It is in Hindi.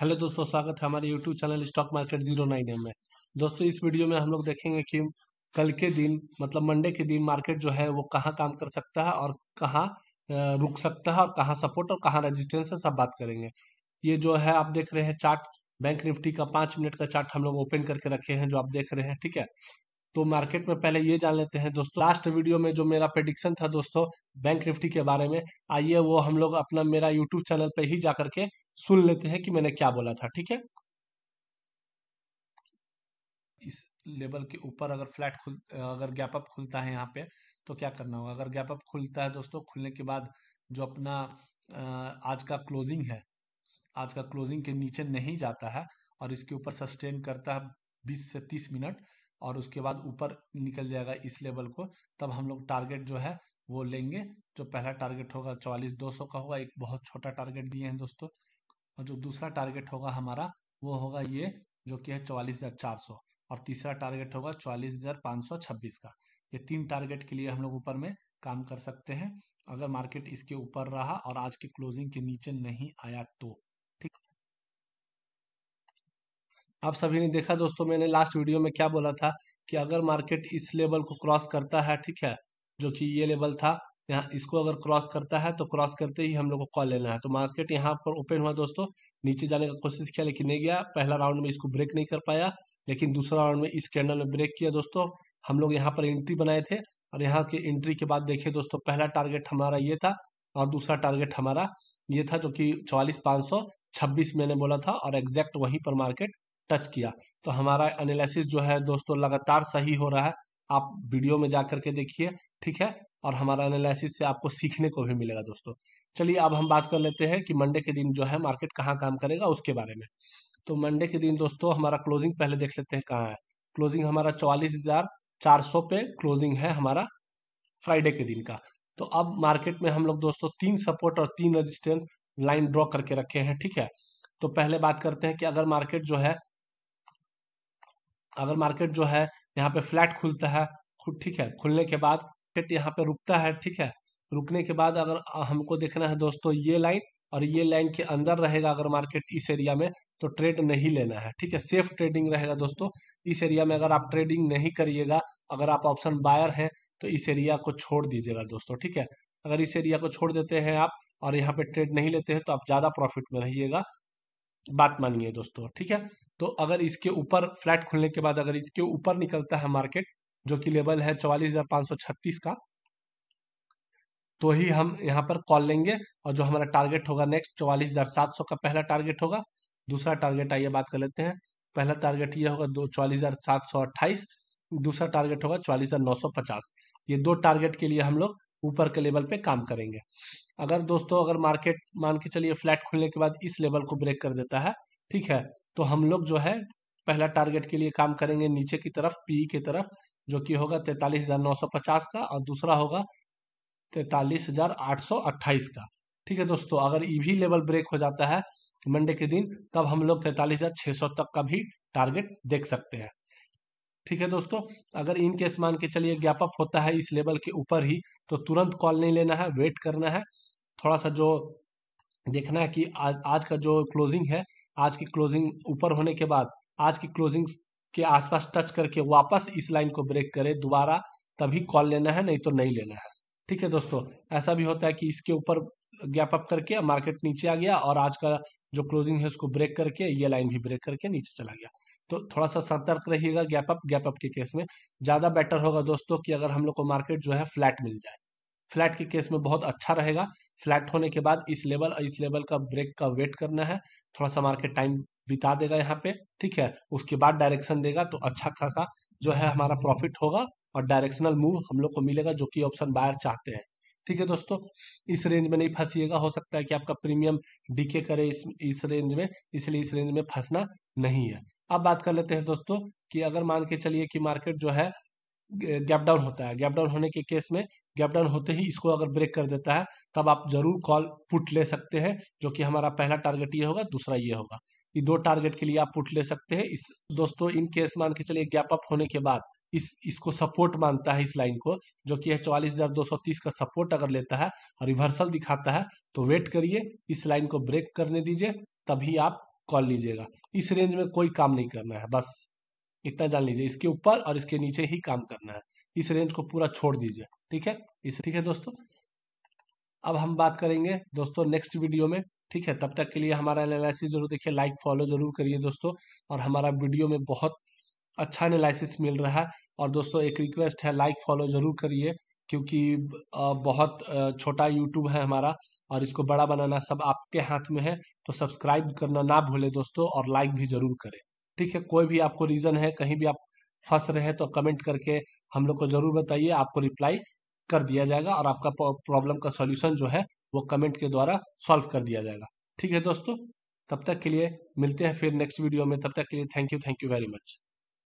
हेलो दोस्तों स्वागत है हमारे YouTube channel stock market zero nine M में दोस्तों इस वीडियो में हम लोग देखेंगे कि कल के दिन मतलब मंडे के दिन मार्केट जो है वो कहाँ काम कर सकता है और कहाँ रुक सकता है और कहाँ सपोर्ट और कहाँ रेजिस्टेंस है सब बात करेंगे ये जो है आप देख रहे हैं चार्ट बैंक निफ्टी का पाँच मिनट का चार्ट हम लोग ओपन करके रखे हैं जो आप देख रहे हैं ठीक है तो मार्केट में पहले ये जान लेते हैं दोस्तों लास्ट वीडियो में जो मेरा प्रडिक्शन था दोस्तों बैंक निफ्टी के बारे में आइए वो हम लोग अपना मेरा यूट्यूब चैनल पे ही जाकर के सुन लेते हैं कि मैंने क्या बोला था ठीक है इस लेवल के ऊपर अगर फ्लैट खुल अगर गैप अप खुलता है यहाँ पे तो क्या करना होगा अगर गैप अप खुलता है दोस्तों खुलने के बाद जो अपना आज का क्लोजिंग है आज का क्लोजिंग के नीचे नहीं जाता है और इसके ऊपर सस्टेन करता है बीस से तीस मिनट और उसके बाद ऊपर निकल जाएगा इस लेवल को तब हम लोग टारगेट जो है वो लेंगे जो पहला टारगेट होगा चौवालीस दो सौ का होगा एक बहुत छोटा टारगेट दिए हैं दोस्तों और जो दूसरा टारगेट होगा हमारा वो होगा ये जो कि है चौवालीस हज़ार चार सौ और तीसरा टारगेट होगा चौवालीस हज़ार पाँच सौ छब्बीस का ये तीन टारगेट के लिए हम लोग ऊपर में काम कर सकते हैं अगर मार्केट इसके ऊपर रहा और आज के क्लोजिंग के नीचे नहीं आया तो आप सभी ने देखा दोस्तों मैंने लास्ट वीडियो में क्या बोला था कि अगर मार्केट इस लेवल को क्रॉस करता है ठीक है जो कि ये लेवल था यहाँ इसको अगर क्रॉस करता है तो क्रॉस करते ही हम लोग को कॉल लेना है तो मार्केट यहाँ पर ओपन हुआ दोस्तों नीचे जाने का कोशिश किया लेकिन नहीं गया पहला राउंड में इसको ब्रेक नहीं कर पाया लेकिन दूसरा राउंड में इस कैंडल में ब्रेक किया दोस्तों हम लोग यहाँ पर एंट्री बनाए थे और यहाँ के एंट्री के बाद देखिए दोस्तों पहला टारगेट हमारा ये था और दूसरा टारगेट हमारा ये था जो कि चौवालीस पाँच सौ छब्बीस मैंने बोला था और एग्जैक्ट वहीं पर मार्केट टच किया तो हमारा एनालिसिस जो है दोस्तों लगातार सही हो रहा है आप वीडियो में जा करके देखिए ठीक है और हमारा एनालिसिस से आपको सीखने को भी मिलेगा दोस्तों चलिए अब हम बात कर लेते हैं कि मंडे के दिन जो है मार्केट कहाँ काम करेगा उसके बारे में तो मंडे के दिन दोस्तों हमारा क्लोजिंग पहले देख लेते हैं कहाँ है क्लोजिंग हमारा चौवालीस हजार चार सौ पे क्लोजिंग है हमारा फ्राइडे के दिन का तो अब मार्केट में हम लोग दोस्तों तीन सपोर्ट और तीन रजिस्टेंस लाइन ड्रॉ करके रखे हैं ठीक है तो पहले बात करते हैं कि अगर मार्केट जो है अगर मार्केट जो है यहाँ पे फ्लैट खुलता है ठीक है खुलने के बाद फिट यहाँ पे रुकता है ठीक है रुकने के बाद अगर हमको देखना है दोस्तों ये लाइन और ये लाइन के अंदर रहेगा अगर मार्केट इस एरिया में तो ट्रेड नहीं लेना है ठीक है सेफ ट्रेडिंग रहेगा दोस्तों इस एरिया में अगर आप ट्रेडिंग नहीं करिएगा अगर आप ऑप्शन बायर हैं तो इस एरिया को छोड़ दीजिएगा दोस्तों ठीक है अगर इस एरिया को छोड़ देते हैं आप और यहाँ पे ट्रेड नहीं लेते हैं तो आप ज़्यादा प्रॉफिट में रहिएगा बात मानिए दोस्तों ठीक है तो अगर इसके ऊपर फ्लैट खुलने के बाद अगर इसके ऊपर निकलता है मार्केट जो कि लेवल है चौवालीस का तो ही हम यहाँ पर कॉल लेंगे और जो हमारा टारगेट होगा नेक्स्ट चौवालीस हजार सात सौ का पहला टारगेट होगा दूसरा टारगेट आइए बात कर लेते हैं पहला टारगेट ये होगा दो चौवालीस हजार सात सौ दूसरा टारगेट होगा चौवालीस हजार नौ सौ पचास ये दो टारगेट के लिए हम लोग ऊपर के लेवल पे काम करेंगे अगर दोस्तों अगर मार्केट मान के चलिए फ्लैट खुलने के बाद इस लेवल को ब्रेक कर देता है ठीक है तो हम लोग जो है पहला टारगेट के लिए काम करेंगे नीचे की तरफ पी e की तरफ जो कि होगा तैतालीस हजार नौ सौ पचास का और दूसरा होगा तैतालीस हजार आठ सौ अट्ठाईस का ठीक है दोस्तों अगर ई भी लेवल ब्रेक हो जाता है मंडे के दिन तब हम लोग तैतालीस हजार छः सौ तक का भी टारगेट देख सकते हैं ठीक है दोस्तों अगर इन केस मान के चलिए गैपअप होता है इस लेवल के ऊपर ही तो तुरंत कॉल नहीं लेना है वेट करना है थोड़ा सा जो देखना है कि आज आज का जो क्लोजिंग है आज की क्लोजिंग ऊपर होने के बाद आज की क्लोजिंग के आसपास टच करके वापस इस लाइन को ब्रेक करे दोबारा तभी कॉल लेना है नहीं तो नहीं लेना है ठीक है दोस्तों ऐसा भी होता है कि इसके ऊपर गैप अप करके मार्केट नीचे आ गया और आज का जो क्लोजिंग है उसको ब्रेक करके ये लाइन भी ब्रेक करके नीचे चला गया तो थोड़ा सा सतर्क रहिएगा गैप अप गैप अप के केस में ज़्यादा बेटर होगा दोस्तों कि अगर हम लोग को मार्केट जो है फ्लैट मिल जाए फ्लैट के केस में बहुत अच्छा रहेगा फ्लैट होने के बाद इस लेवल इस लेवल का ब्रेक का वेट करना है थोड़ा सा मार्केट टाइम बिता देगा यहाँ पे ठीक है उसके बाद डायरेक्शन देगा तो अच्छा खासा जो है हमारा प्रॉफिट होगा और डायरेक्शनल मूव हम लोग को मिलेगा जो कि ऑप्शन बायर चाहते हैं ठीक है दोस्तों इस रेंज में नहीं फंसीगा हो सकता है कि आपका प्रीमियम डीके करे इस इस रेंज में इसलिए इस रेंज में फंसना नहीं है अब बात कर लेते हैं दोस्तों कि अगर मान के चलिए कि मार्केट जो है गैप डाउन होता है गैप डाउन होने के केस में गैप डाउन होते ही इसको अगर ब्रेक कर देता है तब आप जरूर कॉल पुट ले सकते हैं जो कि हमारा पहला टारगेट ये होगा दूसरा ये होगा ये दो टारगेट के लिए आप पुट ले सकते हैं इस दोस्तों इन केस मान के चलिए गैप अप होने के बाद इस इसको सपोर्ट मानता है इस लाइन को जो कि है चौवालीस का सपोर्ट अगर लेता है और रिवर्सल दिखाता है तो वेट करिए इस लाइन को ब्रेक करने दीजिए तभी आप कॉल लीजिएगा इस रेंज में कोई काम नहीं करना है बस इतना जान लीजिए इसके ऊपर और इसके नीचे ही काम करना है इस रेंज को पूरा छोड़ दीजिए ठीक है इस ठीक है दोस्तों अब हम बात करेंगे दोस्तों नेक्स्ट वीडियो में ठीक है तब तक के लिए हमारा एनालिसिस जरूर देखिए लाइक फॉलो जरूर करिए दोस्तों और हमारा वीडियो में बहुत अच्छा एनालिसिस मिल रहा है और दोस्तों एक रिक्वेस्ट है लाइक फॉलो जरूर करिए क्योंकि बहुत छोटा यूट्यूब है हमारा और इसको बड़ा बनाना सब आपके हाथ में है तो सब्सक्राइब करना ना भूले दोस्तों और लाइक भी जरूर करें ठीक है कोई भी आपको रीज़न है कहीं भी आप फंस रहे हैं तो कमेंट करके हम लोग को ज़रूर बताइए आपको रिप्लाई कर दिया जाएगा और आपका प्रॉब्लम का सॉल्यूशन जो है वो कमेंट के द्वारा सॉल्व कर दिया जाएगा ठीक है दोस्तों तब तक के लिए मिलते हैं फिर नेक्स्ट वीडियो में तब तक के लिए thank you thank you very much